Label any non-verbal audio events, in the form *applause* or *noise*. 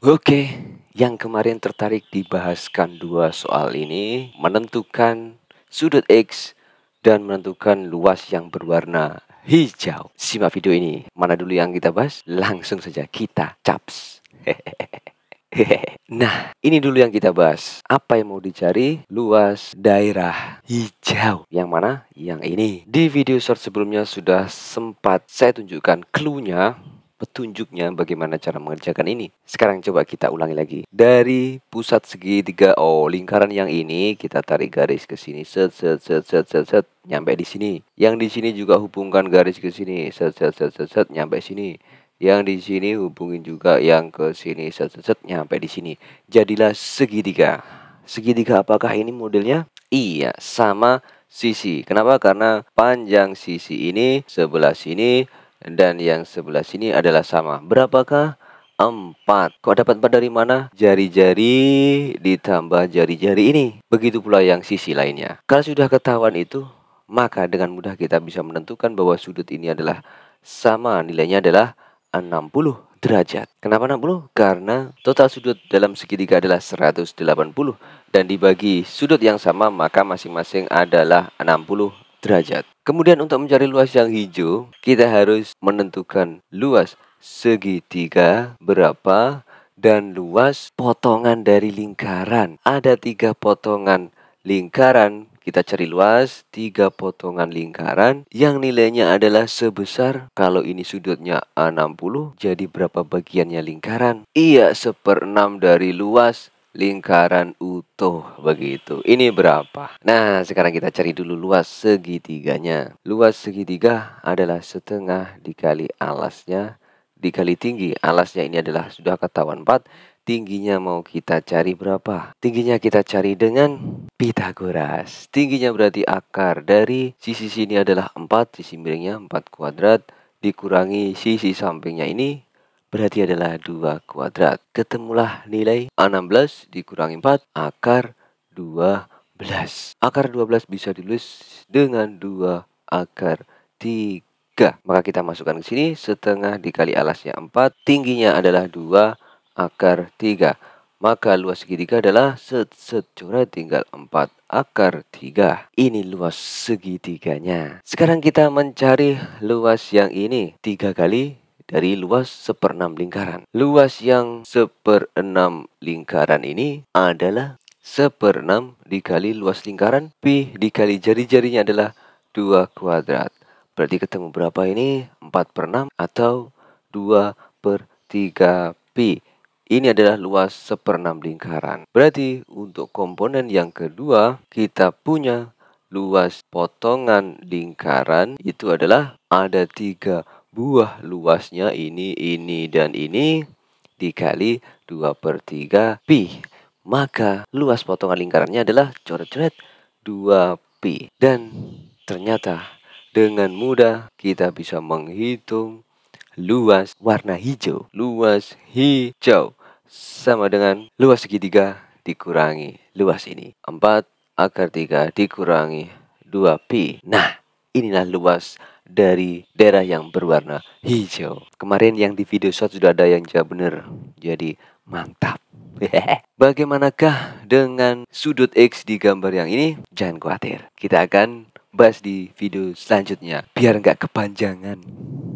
Oke, yang kemarin tertarik dibahaskan dua soal ini menentukan sudut X dan menentukan luas yang berwarna hijau. Simak video ini. Mana dulu yang kita bahas? Langsung saja kita caps. *laughs* nah, ini dulu yang kita bahas. Apa yang mau dicari? Luas daerah hijau. Yang mana? Yang ini. Di video short sebelumnya sudah sempat saya tunjukkan clue-nya petunjuknya bagaimana cara mengerjakan ini. Sekarang coba kita ulangi lagi. Dari pusat segitiga oh lingkaran yang ini kita tarik garis ke sini set set set set set set nyampe di sini. Yang di sini juga hubungkan garis ke sini set set set set set nyampe sini. Yang di sini hubungin juga yang ke sini set set set nyampe di sini. Jadilah segitiga. Segitiga apakah ini modelnya? Iya, sama sisi. Kenapa? Karena panjang sisi ini sebelah sini dan yang sebelah sini adalah sama. Berapakah? empat? Kok dapat empat dari mana? Jari-jari ditambah jari-jari ini. Begitu pula yang sisi lainnya. Kalau sudah ketahuan itu, maka dengan mudah kita bisa menentukan bahwa sudut ini adalah sama nilainya adalah 60 derajat. Kenapa 60? Karena total sudut dalam segitiga adalah 180 dan dibagi sudut yang sama maka masing-masing adalah 60 derajat. Kemudian untuk mencari luas yang hijau, kita harus menentukan luas segitiga berapa dan luas potongan dari lingkaran. Ada tiga potongan lingkaran kita cari luas tiga potongan lingkaran yang nilainya adalah sebesar kalau ini sudutnya 60 jadi berapa bagiannya lingkaran iya seperenam dari luas lingkaran utuh begitu. Ini berapa? Nah, sekarang kita cari dulu luas segitiganya. Luas segitiga adalah setengah dikali alasnya dikali tinggi. Alasnya ini adalah sudah ketahuan 4. Tingginya mau kita cari berapa? Tingginya kita cari dengan Pitagoras. Tingginya berarti akar dari sisi sini adalah 4, sisi miringnya 4 kuadrat dikurangi sisi sampingnya ini berarti adalah 2 kuadrat. Ketemulah nilai A16 dikurangi 4 akar 12. Akar 12 bisa ditulis dengan 2 akar 3. Maka kita masukkan ke sini setengah dikali alasnya 4, tingginya adalah 2 akar 3. Maka luas segitiga adalah set set coret tinggal 4 akar 3. Ini luas segitiganya. Sekarang kita mencari luas yang ini. 3 kali dari luas seperenam lingkaran. Luas yang seperenam lingkaran ini adalah seperenam dikali luas lingkaran. Pi dikali jari-jarinya adalah dua kuadrat. Berarti ketemu berapa ini? 4 per 6 atau 2 per 3 pi. Ini adalah luas seperenam lingkaran. Berarti untuk komponen yang kedua kita punya luas potongan lingkaran itu adalah ada tiga buah luasnya ini, ini, dan ini dikali 2 per 3 pi. Maka luas potongan lingkarannya adalah coret-coret 2 pi. Dan ternyata dengan mudah kita bisa menghitung luas warna hijau. Luas hijau sama dengan luas segitiga dikurangi luas ini. 4 akar 3 dikurangi 2pi. Nah, inilah luas dari daerah yang berwarna hijau. Kemarin yang di video shot sudah ada yang jawab bener Jadi mantap. *laughs* Bagaimanakah dengan sudut X di gambar yang ini? Jangan khawatir. Kita akan bahas di video selanjutnya. Biar nggak kepanjangan.